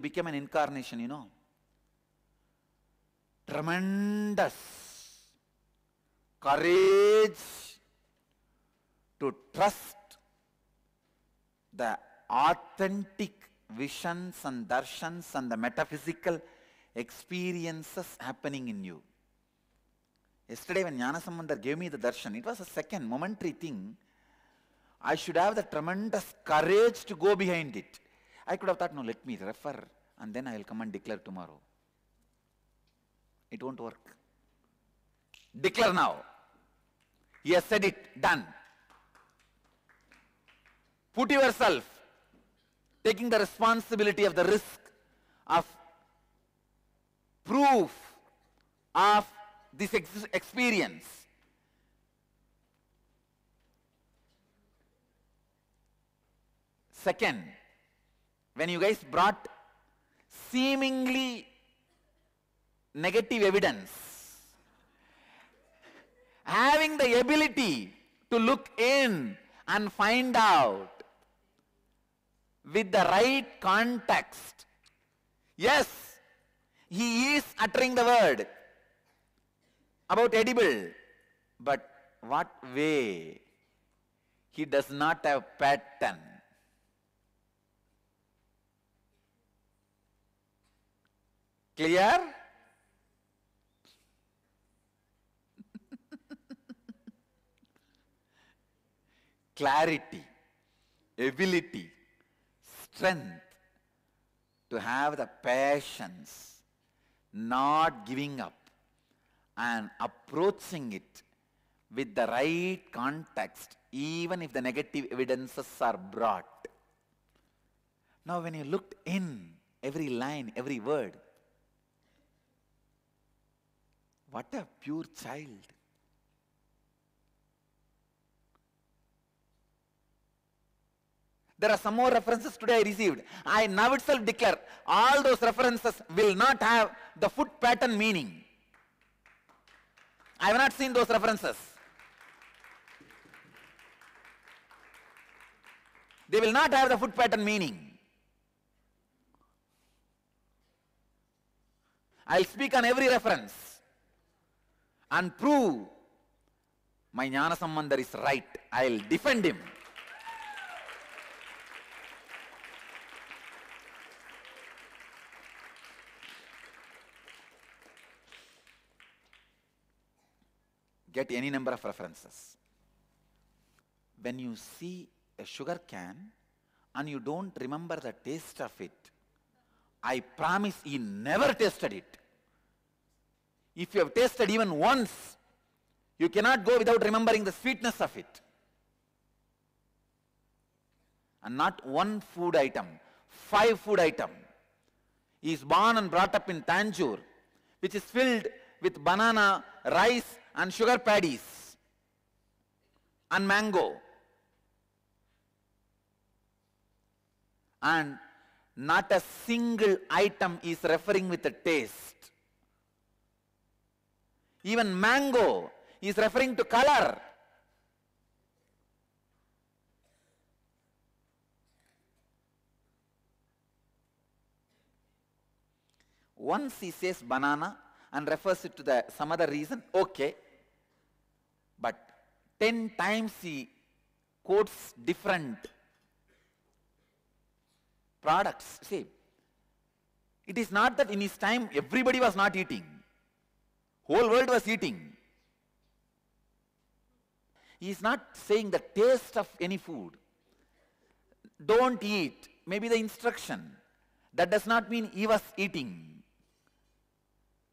became an incarnation, you know. Tremendous courage to trust the authentic visions and darshans and the metaphysical experiences happening in you. Yesterday when Jnanasamandar gave me the darshan, it was a second momentary thing. I should have the tremendous courage to go behind it. I could have thought, no, let me refer and then I will come and declare tomorrow. It won't work. Declare now. He has said it, done. Put yourself taking the responsibility of the risk of proof of this ex experience. Second, when you guys brought seemingly negative evidence, having the ability to look in and find out with the right context. Yes, he is uttering the word about edible, but what way? He does not have pattern. Clear? Clarity, ability, strength to have the patience, not giving up and approaching it with the right context even if the negative evidences are brought. Now when you looked in every line, every word, what a pure child. There are some more references today I received. I now itself declare all those references will not have the foot pattern meaning. I have not seen those references. They will not have the foot pattern meaning. I'll speak on every reference and prove my Jnana Sambandhar is right. I'll defend him. Get any number of references. When you see a sugar can and you don't remember the taste of it, I promise he never tasted it. If you have tasted even once, you cannot go without remembering the sweetness of it. And not one food item, five food item. He is born and brought up in Tanjore, which is filled with banana, rice, and sugar paddies, and mango. And not a single item is referring with a taste. Even mango is referring to color. Once he says banana and refers it to the, some other reason, okay. But 10 times he quotes different products. See, it is not that in his time everybody was not eating. Whole world was eating. He is not saying the taste of any food. Don't eat. Maybe the instruction. That does not mean he was eating.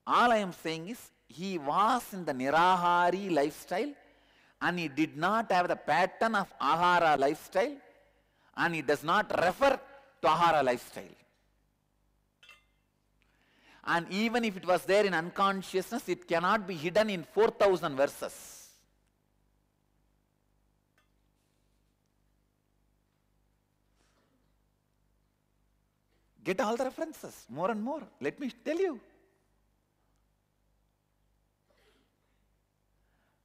All I am saying is he was in the Nirahari lifestyle and he did not have the pattern of Ahara lifestyle and he does not refer to Ahara lifestyle. And even if it was there in unconsciousness, it cannot be hidden in 4,000 verses. Get all the references, more and more. Let me tell you.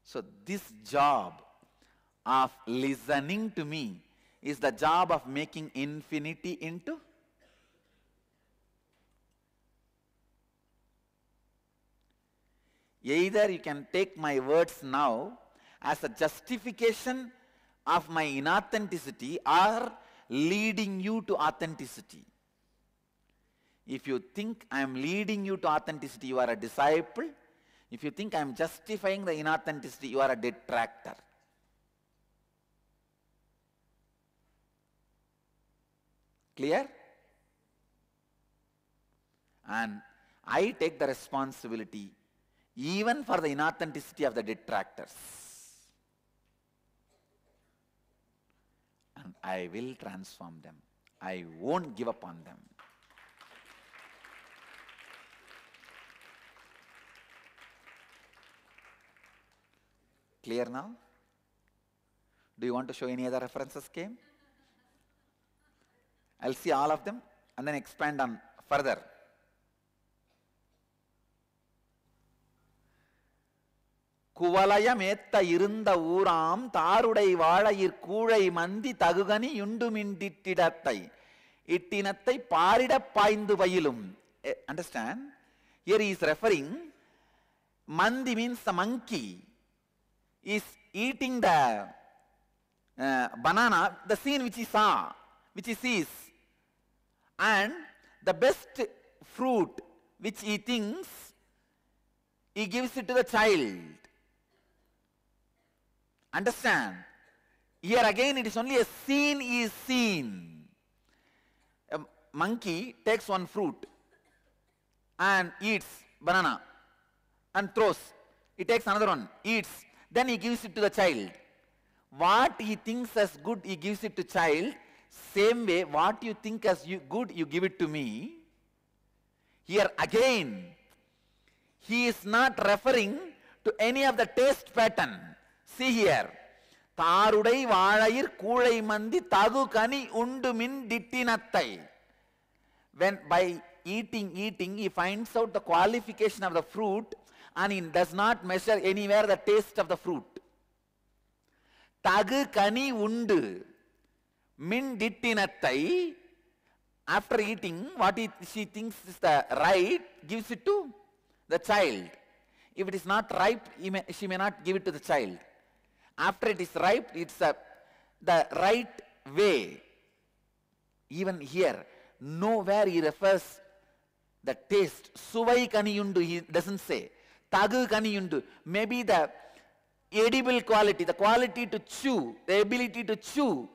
So, this job of listening to me is the job of making infinity into Either you can take my words now as a justification of my inauthenticity or leading you to authenticity. If you think I am leading you to authenticity, you are a disciple. If you think I am justifying the inauthenticity, you are a detractor. Clear? And I take the responsibility even for the inauthenticity of the detractors. And I will transform them. I won't give up on them. Clear now? Do you want to show any other references, Kim? I'll see all of them and then expand on further. குவலயமேத்த இருந்த ஊராம் தாருடை வாழையிற் கூழை மந்தி தகுகனி யுண்டுமின்டிட்டிடத்தை இட்டினத்தை பாரிட பாய்ந்து பயிலும் understand here he is referring mandi means a monkey is eating the uh, banana the scene which he saw which he sees and the best fruit which he thinks he gives it to the child Understand? Here again it is only a scene is seen. A monkey takes one fruit and eats banana and throws. He takes another one, eats. Then he gives it to the child. What he thinks as good, he gives it to child. Same way, what you think as you good, you give it to me. Here again, he is not referring to any of the taste pattern. சிகியர் தாருடை வாழையிற் கூழை மந்தி தகு கனி உண்டு மின் டிட்டினத்தை when by eating eating he finds out the qualification of the fruit and he does not measure anywhere the taste of the fruit தகு கனி உண்டு மின் டிட்டினத்தை after eating what he, she thinks is the right gives it to the child if it is not ripe may, she may not give it to the child After it is ripe, it's a, the right way. Even here, nowhere he refers the taste. Suvai yundu, he doesn't say. Tagu yundu. maybe the edible quality, the quality to chew, the ability to chew.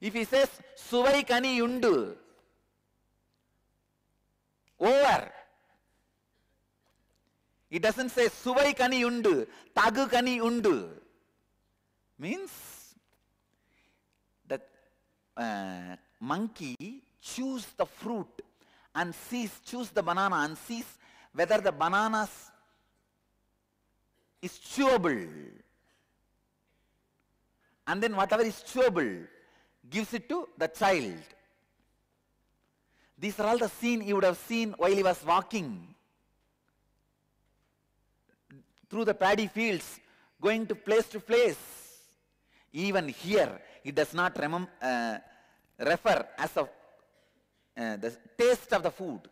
If he says, suvai kaniyundu, over. It doesn't say suvai kani undu, tagu kani undu. Means that uh, monkey choose the fruit and sees, choose the banana and sees whether the banana is chewable. And then whatever is chewable gives it to the child. These are all the scene you would have seen while he was walking through the paddy fields, going to place to place. Even here, he does not remem, uh, refer as of uh, the taste of the food.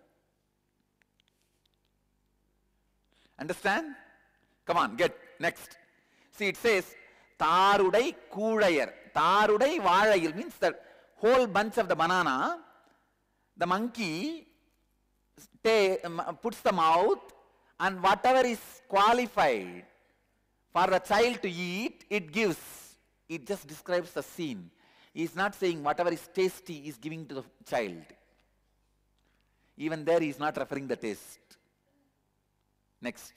Understand? Come on, get next. See, it says, Tarudai Kuzhayar. Tarudai Vazhayar means the whole bunch of the banana. The monkey um, puts the mouth and whatever is qualified for the child to eat, it gives. It just describes the scene. He is not saying whatever is tasty is giving to the child. Even there he is not referring the taste. Next.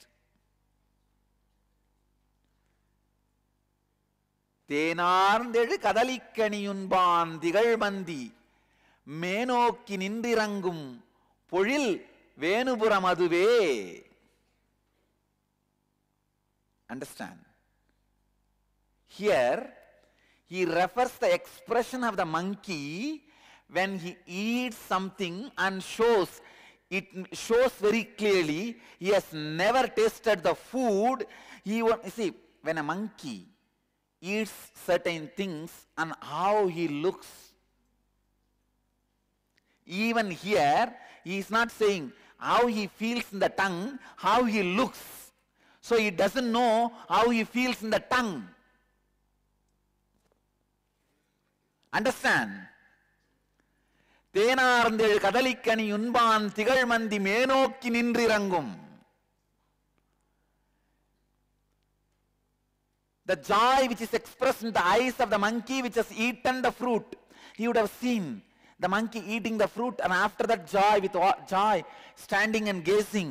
தேனார்ந்தெழு கதலிக்கணியுண்பான் திகழ்மந்தி மேனோக்கி நின்றிறங்கும் பொழில் வேணுபுரம் அதுவே Understand? Here, he refers the expression of the monkey when he eats something and shows it shows very clearly he has never tasted the food he you see when a monkey eats certain things and how he looks even here he is not saying how he feels in the tongue how he looks So he doesn't know how he feels in the tongue. Understand? தேனார்ந்தேழ் கடலிக்கணி உண்பான் மந்தி மேனோக்கி நின்றிறங்கும் The joy which is expressed in the eyes of the monkey which has eaten the fruit. You would have seen the monkey eating the fruit and after that joy with joy standing and gazing.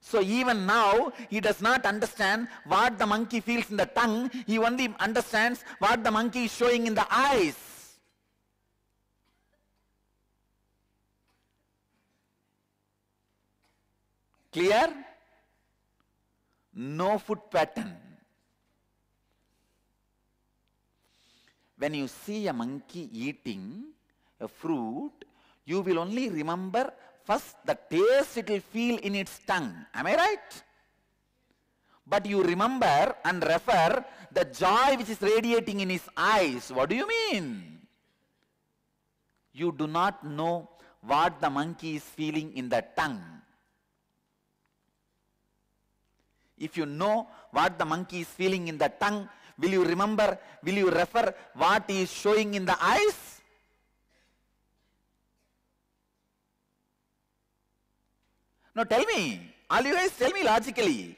So even now, he does not understand what the monkey feels in the tongue. He only understands what the monkey is showing in the eyes. Clear? No foot pattern. When you see a monkey eating a fruit, you will only remember First, the taste it will feel in its tongue. Am I right? But you remember and refer the joy which is radiating in his eyes. What do you mean? You do not know what the monkey is feeling in the tongue. If you know what the monkey is feeling in the tongue, will you remember, will you refer what he is showing in the eyes? Now tell me, all you guys tell me logically.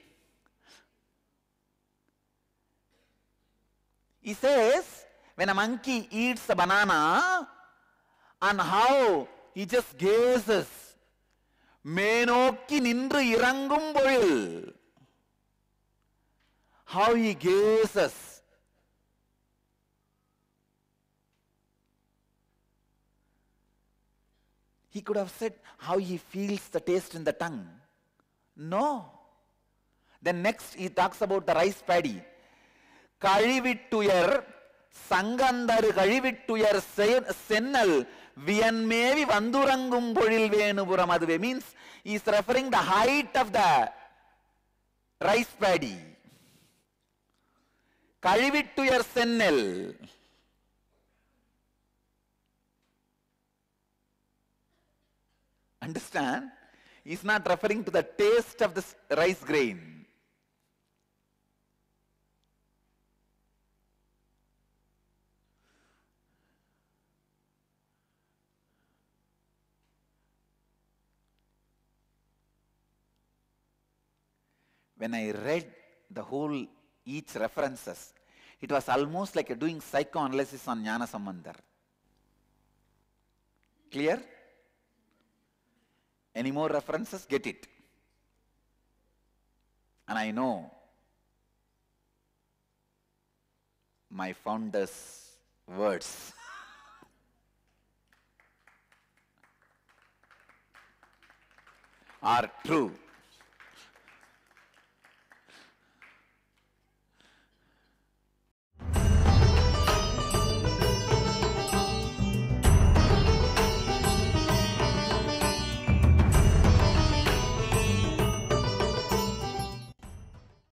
He says, when a monkey eats a banana, and how he just gazes, மேனோக்கி நின்று இறங்கும் பொழில் how he gazes He could have said how he feels the taste in the tongue. No. Then next he talks about the rice paddy. கழிவிட்டுயர் சங்கந்தரு கழிவிட்டுயர் சென்னல் வியன்மேவி வந்துறங்கும் பொழில் வேணுபுரம் அதுவே means is referring the height of the rice paddy கழிவிட்டுயர் சென்னல் Understand? He's not referring to the taste of the rice grain. When I read the whole each references, it was almost like doing psychoanalysis on Jnana Samandar. Clear? Any more references? Get it. And I know my founder's words. are true.